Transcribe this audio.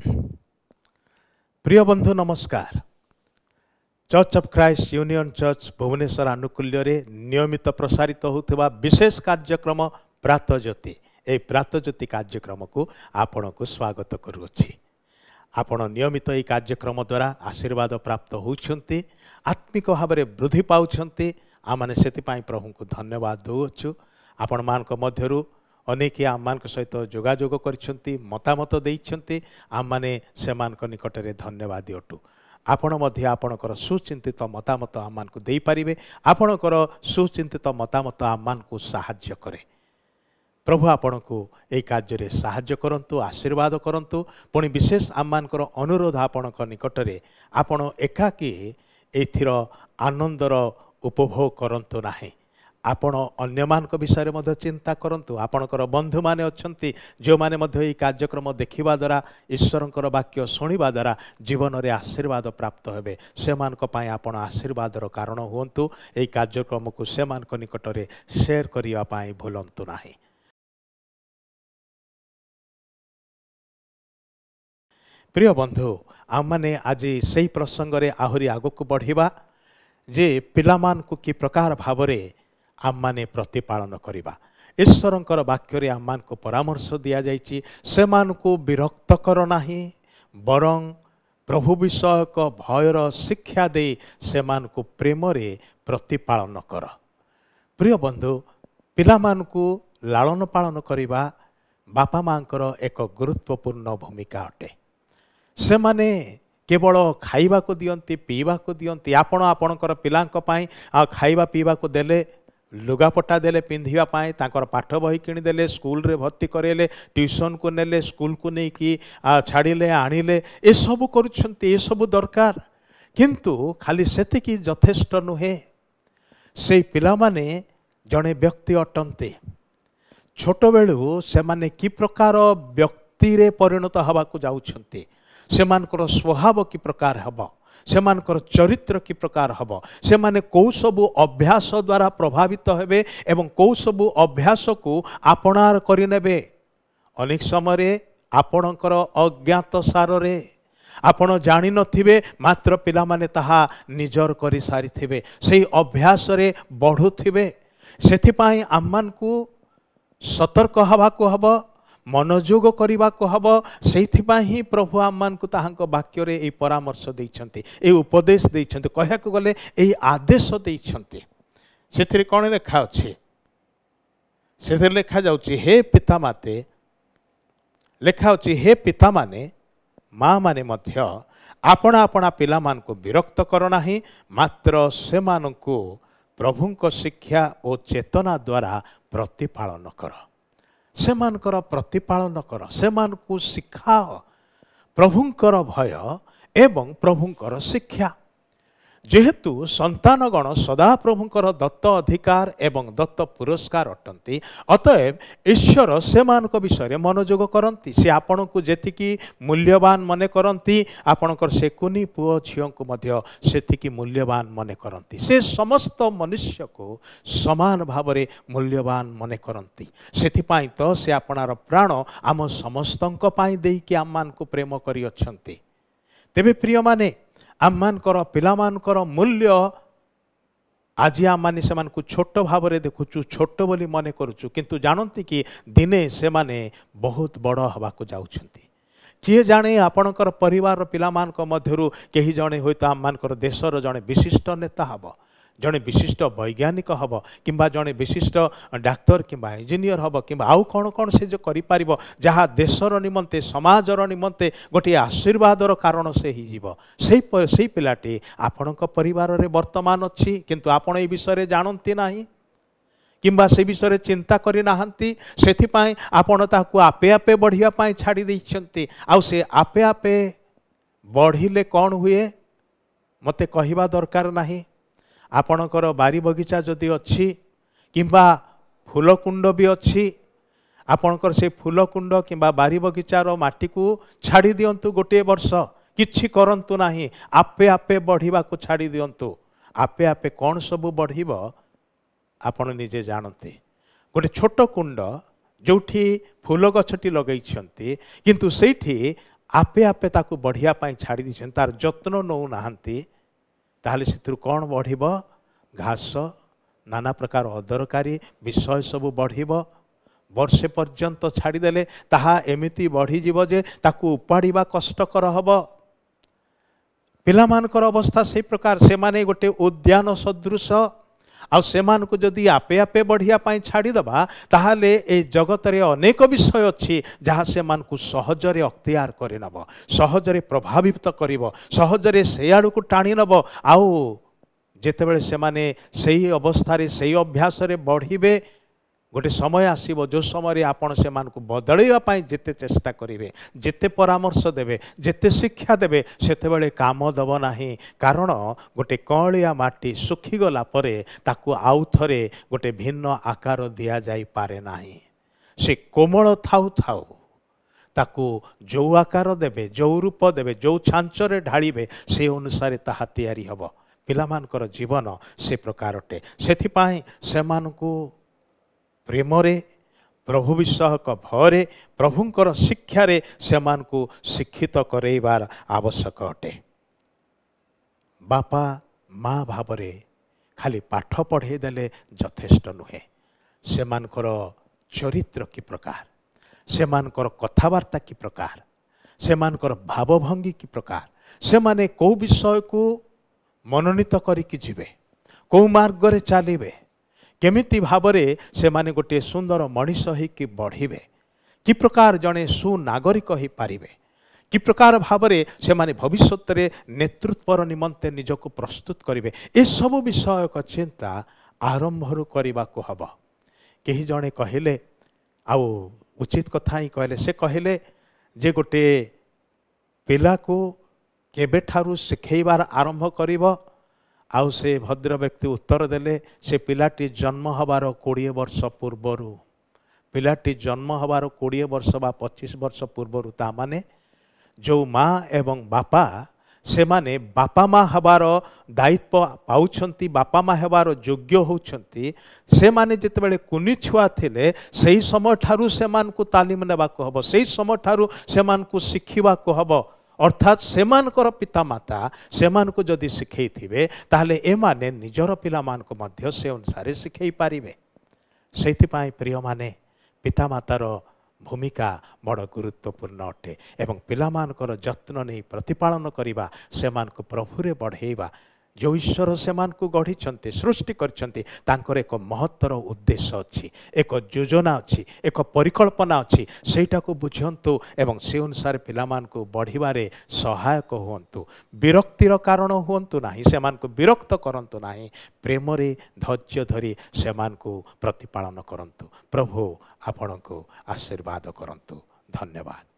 ପ୍ରିୟ ବନ୍ଧୁ ନମସ୍କାର church of Christ union church Bhubaneswar ଆନୁକୂଲ୍ୟରେ ନିୟମିତ ପ୍ରସାରିତ ହେଉଥିବା ବିଶେଷ କାର୍ଯ୍ୟକ୍ରମ ପ୍ରାତଜ୍ୟୋତି ଏହି ପ୍ରାତଜ୍ୟୋତି କାର୍ଯ୍ୟକ୍ରମକୁ ଆପଣଙ୍କୁ ସ୍ୱାଗତ କରୁଅଛି ଆପଣ ନିୟମିତ ଏହି କାର୍ଯ୍ୟକ୍ରମ ଦ୍ୱାରା ଆଶୀର୍ବାଦ ପ୍ରାପ୍ତ ହେଉଛନ୍ତି ଆତ୍ମିକ ଭାବରେ ବୃଦ୍ଧି ପାଉଛନ୍ତି ଆମମାନେ ସେଥିପାଇଁ ପ୍ରଭୁଙ୍କୁ ଧନ୍ୟବାଦ ଦେଉଅଛୁ ଆପଣମାନଙ୍କ ମଧ୍ୟରୁ ଅନେକ ଆମମାନଙ୍କ ସହିତ ଯୋଗାଯୋଗ କରିଛନ୍ତି ମତାମତ ଦେଇଛନ୍ତି ଆମମାନେ ସେମାନଙ୍କ ନିକଟରେ ଧନ୍ୟବାଦ ଅଟୁ ଆପଣ ମଧ୍ୟ ଆପଣଙ୍କର ସୁଚିନ୍ତିତ ମତାମତ ଆମମାନଙ୍କୁ ଦେଇପାରିବେ ଆପଣଙ୍କର ସୁଚିନ୍ତିତ ମତାମତ ଆମମାନଙ୍କୁ ସାହାଯ୍ୟ କରେ ପ୍ରଭୁ ଆପଣଙ୍କୁ ଏହି କାର୍ଯ୍ୟରେ ସାହାଯ୍ୟ କରନ୍ତୁ ଆଶୀର୍ବାଦ କରନ୍ତୁ ପୁଣି ବିଶେଷ ଆମମାନଙ୍କର ଅନୁରୋଧ ଆପଣଙ୍କ ନିକଟରେ ଆପଣ ଏକାକୀ ଏଥିର ଆନନ୍ଦର ଉପଭୋଗ କରନ୍ତୁ ନାହିଁ ଆପଣ ଅନ୍ୟମାନଙ୍କ ବିଷୟରେ ମଧ୍ୟ ଚିନ୍ତା କରନ୍ତୁ ଆପଣଙ୍କର ବନ୍ଧୁମାନେ ଅଛନ୍ତି ଯେଉଁମାନେ ମଧ୍ୟ ଏହି କାର୍ଯ୍ୟକ୍ରମ ଦେଖିବା ଦ୍ୱାରା ଈଶ୍ୱରଙ୍କର ବାକ୍ୟ ଶୁଣିବା ଦ୍ୱାରା ଜୀବନରେ ଆଶୀର୍ବାଦ ପ୍ରାପ୍ତ ହେବେ ସେମାନଙ୍କ ପାଇଁ ଆପଣ ଆଶୀର୍ବାଦର କାରଣ ହୁଅନ୍ତୁ ଏହି କାର୍ଯ୍ୟକ୍ରମକୁ ସେମାନଙ୍କ ନିକଟରେ ସେୟାର କରିବା ପାଇଁ ଭୁଲନ୍ତୁ ନାହିଁ ପ୍ରିୟ ବନ୍ଧୁ ଆମମାନେ ଆଜି ସେହି ପ୍ରସଙ୍ଗରେ ଆହୁରି ଆଗକୁ ବଢ଼ିବା ଯେ ପିଲାମାନଙ୍କୁ କି ପ୍ରକାର ଭାବରେ ଆମମାନେ ପ୍ରତିପାଳନ କରିବା ଈଶ୍ୱରଙ୍କର ବାକ୍ୟରେ ଆମମାନଙ୍କୁ ପରାମର୍ଶ ଦିଆଯାଇଛି ସେମାନଙ୍କୁ ବିରକ୍ତ କର ନାହିଁ ବରଂ ପ୍ରଭୁ ବିଷୟକ ଭୟର ଶିକ୍ଷା ଦେଇ ସେମାନଙ୍କୁ ପ୍ରେମରେ ପ୍ରତିପାଳନ କର ପ୍ରିୟ ବନ୍ଧୁ ପିଲାମାନଙ୍କୁ ଲାଳନ ପାଳନ କରିବା ବାପା ମାଆଙ୍କର ଏକ ଗୁରୁତ୍ୱପୂର୍ଣ୍ଣ ଭୂମିକା ଅଟେ ସେମାନେ କେବଳ ଖାଇବାକୁ ଦିଅନ୍ତି ପିଇବାକୁ ଦିଅନ୍ତି ଆପଣ ଆପଣଙ୍କର ପିଲାଙ୍କ ପାଇଁ ଆଉ ଖାଇବା ପିଇବାକୁ ଦେଲେ ଲୁଗାପଟା ଦେଲେ ପିନ୍ଧିବା ପାଇଁ ତାଙ୍କର ପାଠ ବହି କିଣିଦେଲେ ସ୍କୁଲରେ ଭର୍ତ୍ତି କରେଇଲେ ଟ୍ୟୁସନକୁ ନେଲେ ସ୍କୁଲକୁ ନେଇକି ଛାଡ଼ିଲେ ଆଣିଲେ ଏସବୁ କରୁଛନ୍ତି ଏସବୁ ଦରକାର କିନ୍ତୁ ଖାଲି ସେତିକି ଯଥେଷ୍ଟ ନୁହେଁ ସେଇ ପିଲାମାନେ ଜଣେ ବ୍ୟକ୍ତି ଅଟନ୍ତି ଛୋଟବେଳୁ ସେମାନେ କି ପ୍ରକାର ବ୍ୟକ୍ତିରେ ପରିଣତ ହେବାକୁ ଯାଉଛନ୍ତି ସେମାନଙ୍କର ସ୍ୱଭାବ କି ପ୍ରକାର ହେବ ସେମାନଙ୍କର ଚରିତ୍ର କି ପ୍ରକାର ହେବ ସେମାନେ କେଉଁ ସବୁ ଅଭ୍ୟାସ ଦ୍ୱାରା ପ୍ରଭାବିତ ହେବେ ଏବଂ କେଉଁ ସବୁ ଅଭ୍ୟାସକୁ ଆପଣାର କରିନେବେ ଅନେକ ସମୟରେ ଆପଣଙ୍କର ଅଜ୍ଞାତ ସାରରେ ଆପଣ ଜାଣିନଥିବେ ମାତ୍ର ପିଲାମାନେ ତାହା ନିଜର କରିସାରିଥିବେ ସେଇ ଅଭ୍ୟାସରେ ବଢ଼ୁଥିବେ ସେଥିପାଇଁ ଆମମାନଙ୍କୁ ସତର୍କ ହେବାକୁ ହେବ ମନୋଯୋଗ କରିବାକୁ ହେବ ସେଇଥିପାଇଁ ହିଁ ପ୍ରଭୁ ଆମମାନଙ୍କୁ ତାହାଙ୍କ ବାକ୍ୟରେ ଏଇ ପରାମର୍ଶ ଦେଇଛନ୍ତି ଏଇ ଉପଦେଶ ଦେଇଛନ୍ତି କହିବାକୁ ଗଲେ ଏଇ ଆଦେଶ ଦେଇଛନ୍ତି ସେଥିରେ କ'ଣ ଲେଖା ଅଛି ସେଥିରେ ଲେଖାଯାଉଛି ହେ ପିତା ମାତେ ଲେଖାଅଛି ହେ ପିତାମାନେ ମାମାନେ ମଧ୍ୟ ଆପଣ ଆପଣା ପିଲାମାନଙ୍କୁ ବିରକ୍ତ କର ନାହିଁ ମାତ୍ର ସେମାନଙ୍କୁ ପ୍ରଭୁଙ୍କ ଶିକ୍ଷା ଓ ଚେତନା ଦ୍ୱାରା ପ୍ରତିପାଳନ କର ସେମାନଙ୍କର ପ୍ରତିପାଳନ କର ସେମାନଙ୍କୁ ଶିଖାଅ ପ୍ରଭୁଙ୍କର ଭୟ ଏବଂ ପ୍ରଭୁଙ୍କର ଶିକ୍ଷା ଯେହେତୁ ସନ୍ତାନଗଣ ସଦାପ୍ରଭୁଙ୍କର ଦତ୍ତ ଅଧିକାର ଏବଂ ଦତ୍ତ ପୁରସ୍କାର ଅଟନ୍ତି ଅତଏବ ଈଶ୍ୱର ସେମାନଙ୍କ ବିଷୟରେ ମନୋଯୋଗ କରନ୍ତି ସେ ଆପଣଙ୍କୁ ଯେତିକି ମୂଲ୍ୟବାନ ମନେ କରନ୍ତି ଆପଣଙ୍କର ସେ କୁନି ପୁଅ ଝିଅଙ୍କୁ ମଧ୍ୟ ସେତିକି ମୂଲ୍ୟବାନ ମନେ କରନ୍ତି ସେ ସମସ୍ତ ମନୁଷ୍ୟକୁ ସମାନ ଭାବରେ ମୂଲ୍ୟବାନ ମନେ କରନ୍ତି ସେଥିପାଇଁ ତ ସେ ଆପଣାର ପ୍ରାଣ ଆମ ସମସ୍ତଙ୍କ ପାଇଁ ଦେଇକି ଆମମାନଙ୍କୁ ପ୍ରେମ କରିଅଛନ୍ତି ତେବେ ପ୍ରିୟମାନେ ଆମମାନଙ୍କର ପିଲାମାନଙ୍କର ମୂଲ୍ୟ ଆଜି ଆମମାନେ ସେମାନଙ୍କୁ ଛୋଟ ଭାବରେ ଦେଖୁଛୁ ଛୋଟ ବୋଲି ମନେ କରୁଛୁ କିନ୍ତୁ ଜାଣନ୍ତି କି ଦିନେ ସେମାନେ ବହୁତ ବଡ଼ ହେବାକୁ ଯାଉଛନ୍ତି କିଏ ଜାଣେ ଆପଣଙ୍କର ପରିବାରର ପିଲାମାନଙ୍କ ମଧ୍ୟରୁ କେହି ଜଣେ ହୁଏତ ଆମମାନଙ୍କର ଦେଶର ଜଣେ ବିଶିଷ୍ଟ ନେତା ହେବ ଜଣେ ବିଶିଷ୍ଟ ବୈଜ୍ଞାନିକ ହେବ କିମ୍ବା ଜଣେ ବିଶିଷ୍ଟ ଡାକ୍ତର କିମ୍ବା ଇଞ୍ଜିନିୟର ହେବ କିମ୍ବା ଆଉ କ'ଣ କ'ଣ ସେ ଯେଉଁ କରିପାରିବ ଯାହା ଦେଶର ନିମନ୍ତେ ସମାଜର ନିମନ୍ତେ ଗୋଟିଏ ଆଶୀର୍ବାଦର କାରଣ ସେ ହେଇଯିବ ସେଇ ସେଇ ପିଲାଟି ଆପଣଙ୍କ ପରିବାରରେ ବର୍ତ୍ତମାନ ଅଛି କିନ୍ତୁ ଆପଣ ଏ ବିଷୟରେ ଜାଣନ୍ତି ନାହିଁ କିମ୍ବା ସେ ବିଷୟରେ ଚିନ୍ତା କରିନାହାନ୍ତି ସେଥିପାଇଁ ଆପଣ ତାହାକୁ ଆପେ ଆପେ ବଢ଼ିବା ପାଇଁ ଛାଡ଼ି ଦେଇଛନ୍ତି ଆଉ ସେ ଆପେ ଆପେ ବଢ଼ିଲେ କ'ଣ ହୁଏ ମୋତେ କହିବା ଦରକାର ନାହିଁ ଆପଣଙ୍କର ବାରି ବଗିଚା ଯଦି ଅଛି କିମ୍ବା ଫୁଲକୁଣ୍ଡ ବି ଅଛି ଆପଣଙ୍କର ସେ ଫୁଲକୁଣ୍ଡ କିମ୍ବା ବାରି ବଗିଚାର ମାଟିକୁ ଛାଡ଼ି ଦିଅନ୍ତୁ ଗୋଟିଏ ବର୍ଷ କିଛି କରନ୍ତୁ ନାହିଁ ଆପେ ଆପେ ବଢ଼ିବାକୁ ଛାଡ଼ି ଦିଅନ୍ତୁ ଆପେ ଆପେ କ'ଣ ସବୁ ବଢ଼ିବ ଆପଣ ନିଜେ ଜାଣନ୍ତି ଗୋଟେ ଛୋଟ କୁଣ୍ଡ ଯେଉଁଠି ଫୁଲ ଗଛଟି ଲଗେଇଛନ୍ତି କିନ୍ତୁ ସେଇଠି ଆପେ ଆପେ ତାକୁ ବଢ଼ିବା ପାଇଁ ଛାଡ଼ି ଦେଇଛନ୍ତି ତା'ର ଯତ୍ନ ନେଉନାହାନ୍ତି ତାହେଲେ ସେଥିରୁ କ'ଣ ବଢ଼ିବ ଘାସ ନାନା ପ୍ରକାର ଅଦରକାରୀ ବିଷୟ ସବୁ ବଢ଼ିବ ବର୍ଷେ ପର୍ଯ୍ୟନ୍ତ ଛାଡ଼ିଦେଲେ ତାହା ଏମିତି ବଢ଼ିଯିବ ଯେ ତାକୁ ଉପାଡ଼ିବା କଷ୍ଟକର ହେବ ପିଲାମାନଙ୍କର ଅବସ୍ଥା ସେଇ ପ୍ରକାର ସେମାନେ ଗୋଟେ ଉଦ୍ୟାନ ସଦୃଶ ଆଉ ସେମାନଙ୍କୁ ଯଦି ଆପେ ଆପେ ବଢ଼ିବା ପାଇଁ ଛାଡ଼ିଦେବା ତାହେଲେ ଏ ଜଗତରେ ଅନେକ ବିଷୟ ଅଛି ଯାହା ସେମାନଙ୍କୁ ସହଜରେ ଅକ୍ତିଆର କରିନେବ ସହଜରେ ପ୍ରଭାବିତ କରିବ ସହଜରେ ସେଆଡ଼କୁ ଟାଣି ନେବ ଆଉ ଯେତେବେଳେ ସେମାନେ ସେଇ ଅବସ୍ଥାରେ ସେଇ ଅଭ୍ୟାସରେ ବଢ଼ିବେ ଗୋଟେ ସମୟ ଆସିବ ଯେଉଁ ସମୟରେ ଆପଣ ସେମାନଙ୍କୁ ବଦଳେଇବା ପାଇଁ ଯେତେ ଚେଷ୍ଟା କରିବେ ଯେତେ ପରାମର୍ଶ ଦେବେ ଯେତେ ଶିକ୍ଷା ଦେବେ ସେତେବେଳେ କାମ ଦେବ ନାହିଁ କାରଣ ଗୋଟେ କଅଁଳିଆ ମାଟି ଶୁଖିଗଲା ପରେ ତାକୁ ଆଉ ଥରେ ଗୋଟେ ଭିନ୍ନ ଆକାର ଦିଆଯାଇପାରେ ନାହିଁ ସେ କୋମଳ ଥାଉ ଥାଉ ତାକୁ ଯେଉଁ ଆକାର ଦେବେ ଯେଉଁ ରୂପ ଦେବେ ଯେଉଁ ଛାଞ୍ଚରେ ଢାଳିବେ ସେ ଅନୁସାରେ ତାହା ତିଆରି ହେବ ପିଲାମାନଙ୍କର ଜୀବନ ସେ ପ୍ରକାରଟେ ସେଥିପାଇଁ ସେମାନଙ୍କୁ ପ୍ରେମରେ ପ୍ରଭୁ ବିଶ୍ୱାହକ ଭୟରେ ପ୍ରଭୁଙ୍କର ଶିକ୍ଷାରେ ସେମାନଙ୍କୁ ଶିକ୍ଷିତ କରେଇବାର ଆବଶ୍ୟକ ଅଟେ ବାପା ମା ଭାବରେ ଖାଲି ପାଠ ପଢ଼େଇ ଦେଲେ ଯଥେଷ୍ଟ ନୁହେଁ ସେମାନଙ୍କର ଚରିତ୍ର କି ପ୍ରକାର ସେମାନଙ୍କର କଥାବାର୍ତ୍ତା କି ପ୍ରକାର ସେମାନଙ୍କର ଭାବଭଙ୍ଗୀ କି ପ୍ରକାର ସେମାନେ କେଉଁ ବିଷୟକୁ ମନୋନୀତ କରିକି ଯିବେ କେଉଁ ମାର୍ଗରେ ଚାଲିବେ କେମିତି ଭାବରେ ସେମାନେ ଗୋଟିଏ ସୁନ୍ଦର ମଣିଷ ହେଇକି ବଢ଼ିବେ କି ପ୍ରକାର ଜଣେ ସୁନାଗରିକ ହୋଇପାରିବେ କି ପ୍ରକାର ଭାବରେ ସେମାନେ ଭବିଷ୍ୟତରେ ନେତୃତ୍ୱର ନିମନ୍ତେ ନିଜକୁ ପ୍ରସ୍ତୁତ କରିବେ ଏସବୁ ବିଷୟକ ଚିନ୍ତା ଆରମ୍ଭରୁ କରିବାକୁ ହେବ କେହି ଜଣେ କହିଲେ ଆଉ ଉଚିତ କଥା ହିଁ କହିଲେ ସେ କହିଲେ ଯେ ଗୋଟିଏ ପିଲାକୁ କେବେଠାରୁ ଶିଖେଇବାର ଆରମ୍ଭ କରିବ ଆଉ ସେ ଭଦ୍ର ବ୍ୟକ୍ତି ଉତ୍ତର ଦେଲେ ସେ ପିଲାଟି ଜନ୍ମ ହେବାର କୋଡ଼ିଏ ବର୍ଷ ପୂର୍ବରୁ ପିଲାଟି ଜନ୍ମ ହେବାର କୋଡ଼ିଏ ବର୍ଷ ବା ପଚିଶ ବର୍ଷ ପୂର୍ବରୁ ତାମାନେ ଯେଉଁ ମା ଏବଂ ବାପା ସେମାନେ ବାପା ମା ହେବାର ଦାୟିତ୍ୱ ପାଉଛନ୍ତି ବାପା ମା ହେବାର ଯୋଗ୍ୟ ହେଉଛନ୍ତି ସେମାନେ ଯେତେବେଳେ କୁନି ଛୁଆ ଥିଲେ ସେହି ସମୟଠାରୁ ସେମାନଙ୍କୁ ତାଲିମ ନେବାକୁ ହେବ ସେହି ସମୟଠାରୁ ସେମାନଙ୍କୁ ଶିଖିବାକୁ ହେବ ଅର୍ଥାତ୍ ସେମାନଙ୍କର ପିତାମାତା ସେମାନଙ୍କୁ ଯଦି ଶିଖେଇଥିବେ ତାହେଲେ ଏମାନେ ନିଜର ପିଲାମାନଙ୍କୁ ମଧ୍ୟ ସେ ଅନୁସାରେ ଶିଖେଇ ପାରିବେ ସେଇଥିପାଇଁ ପ୍ରିୟମାନେ ପିତାମାତାର ଭୂମିକା ବଡ଼ ଗୁରୁତ୍ୱପୂର୍ଣ୍ଣ ଅଟେ ଏବଂ ପିଲାମାନଙ୍କର ଯତ୍ନ ନେଇ ପ୍ରତିପାଳନ କରିବା ସେମାନଙ୍କୁ ପ୍ରଭୁରେ ବଢ଼େଇବା ଯେଉଁ ଈଶ୍ୱର ସେମାନଙ୍କୁ ଗଢ଼ିଛନ୍ତି ସୃଷ୍ଟି କରିଛନ୍ତି ତାଙ୍କର ଏକ ମହତ୍ତର ଉଦ୍ଦେଶ୍ୟ ଅଛି ଏକ ଯୋଜନା ଅଛି ଏକ ପରିକଳ୍ପନା ଅଛି ସେଇଟାକୁ ବୁଝନ୍ତୁ ଏବଂ ସେ ଅନୁସାରେ ପିଲାମାନଙ୍କୁ ବଢ଼ିବାରେ ସହାୟକ ହୁଅନ୍ତୁ ବିରକ୍ତିର କାରଣ ହୁଅନ୍ତୁ ନାହିଁ ସେମାନଙ୍କୁ ବିରକ୍ତ କରନ୍ତୁ ନାହିଁ ପ୍ରେମରେ ଧୈର୍ଯ୍ୟ ଧରି ସେମାନଙ୍କୁ ପ୍ରତିପାଳନ କରନ୍ତୁ ପ୍ରଭୁ ଆପଣଙ୍କୁ ଆଶୀର୍ବାଦ କରନ୍ତୁ ଧନ୍ୟବାଦ